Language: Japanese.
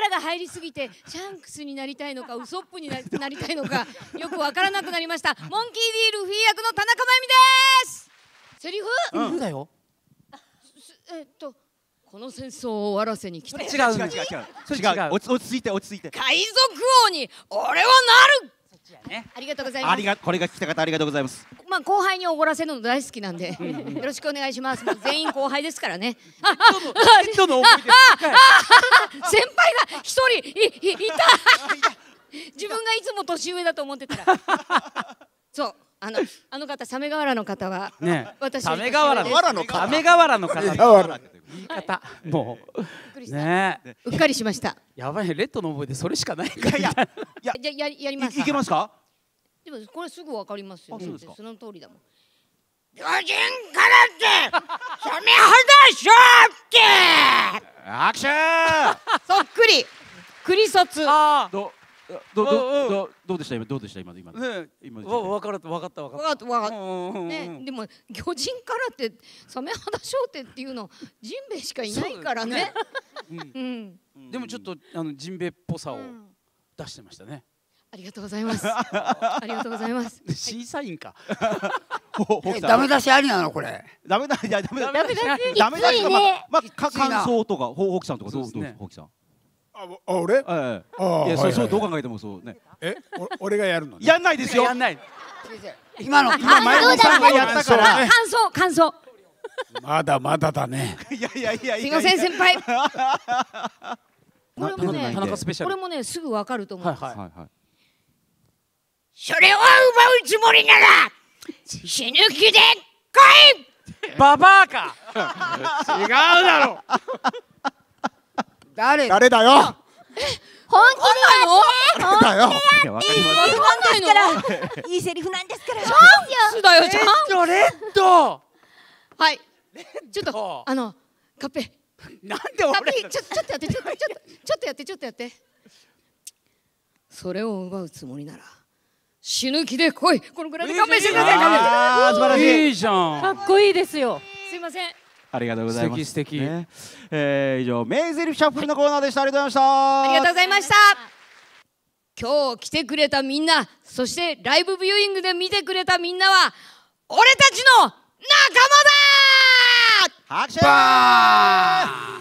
力が入りすぎてシャンクスになりたいのかウソップになりたいのかよくわからなくなりましたモンキー・ディールフィー役の田中真由美ですセリフ、うん、だよえっとこの戦争を終わらせに来た違う違う違う違う違う落ち着いて落ち着いて海賊王に俺はなるね、ありがとうございます。ありがこれが聞きた方ありがとうございます。まあ後輩におごらせるの大好きなんでよろしくお願いします。全員後輩ですからね。ああああ先輩一人いいた 自分がいつも年上だと思ってたら そうあのあの方サメ瓦の方は、ね、私サメ瓦の方のサメ瓦の方言い方、はい、もうねうっかりしましたやばいレッドの覚えでそれしかないいやいやいや じゃややりますいけますかでもこれすぐわかりますよねその通りだもん巨人からってサメ肌ショーって握手 そっくりクリ卒あどどどどどうでした今どうでした今今今わ分かった分かった分かった分かった、ねでも魚人からってサメ肌商店っていうのジンベエしかいないからねうんでもちょっとあのジンベエっぽさを出してましたね、ありがとうございます ありがとうございます審査員か ダメ出しありなのこれ。ダメだいやダメだ。ダメ出しダメ出しままあ感想とかほほきさんとかどうどうほきさん。あ、俺？えいや、そう、そう、どう考えてもそうね。え、俺がやるの。やんないですよ。やんない。今の今前野さんがやったから。感想、感想。まだまだだね。いやいやいや。すみません、先輩。これもね、これもね、すぐわかると思う。はいはいはい。それを奪うつもりなら。死ぬ気でかいババアか違うだろ誰誰だよ本気でいいセリフなんですいいセリフなんですからチャンスだよチャンスレッドはいちょっとあのカッペなんで俺ちょちょっとやってちょっとちょっとやってちょっとやってそれを奪うつもりなら死ぬ気で来いこのぐらいで勘弁してください、あー素晴らしいいいじゃんかっこいいですよすいませんありがとうございます素敵素敵、ね、えー、以上名ゼリフシャッフルのコーナーでした、ありがとうございましたありがとうございました今日来てくれたみんなそしてライブビューイングで見てくれたみんなは俺たちの仲間だ拍手